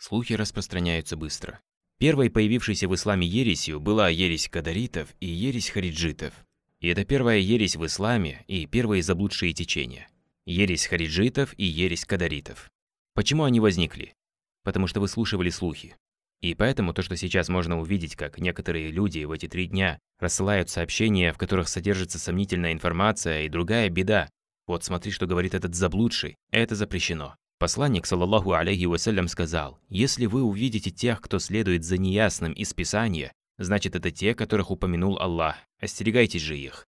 Слухи распространяются быстро. Первой появившейся в исламе ересью была ересь кадаритов и ересь хариджитов. И это первая ересь в исламе и первые заблудшие течения. Ересь хариджитов и ересь кадаритов. Почему они возникли? Потому что вы слушали слухи. И поэтому то, что сейчас можно увидеть, как некоторые люди в эти три дня рассылают сообщения, в которых содержится сомнительная информация и другая беда. Вот смотри, что говорит этот заблудший. Это запрещено. Посланник, салаллаху алейхи вассалям, сказал, «Если вы увидите тех, кто следует за неясным из Писания, значит это те, которых упомянул Аллах, остерегайтесь же их.